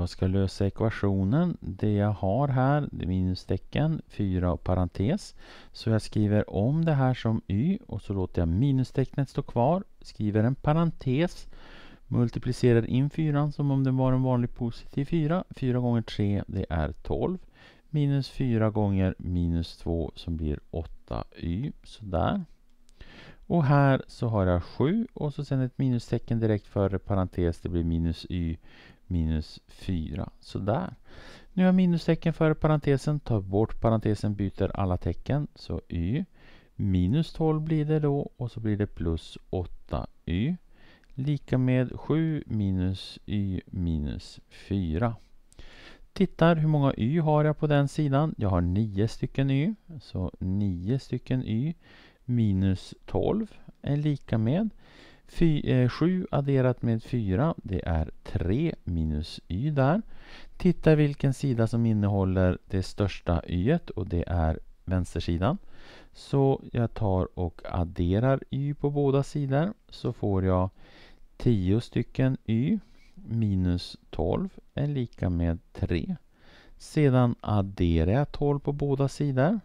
jag ska lösa ekvationen. Det jag har här, minustecken, 4 och parentes. Så jag skriver om det här som y och så låter jag minustecknet stå kvar. Skriver en parentes. Multiplicerar in 4 som om den var en vanlig positiv 4. 4 gånger 3 det är 12. Minus 4 gånger minus 2 som blir 8y. Sådär. Och här så har jag 7 och så sen ett minustecken direkt före parentes, det blir minus y minus 4. Sådär. Nu har jag minustecken före parentesen. Tar bort parentesen, byter alla tecken. Så y. Minus 12 blir det då och så blir det plus 8y. Lika med 7 minus y minus 4. Tittar hur många y har jag på den sidan. Jag har 9 stycken y. Så 9 stycken y minus 12 är lika med 7 eh, adderat med 4, det är 3 minus y där. Titta vilken sida som innehåller det största y och det är vänstersidan. Så jag tar och adderar y på båda sidor så får jag 10 stycken y minus 12 är lika med 3. Sedan adderar jag 12 på båda sidor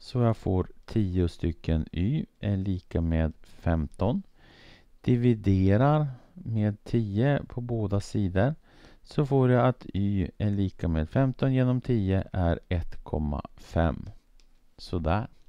så jag får 10 stycken y är lika med 15. Dividerar med 10 på båda sidor så får jag att y är lika med 15 genom 10 är 1,5. Sådär.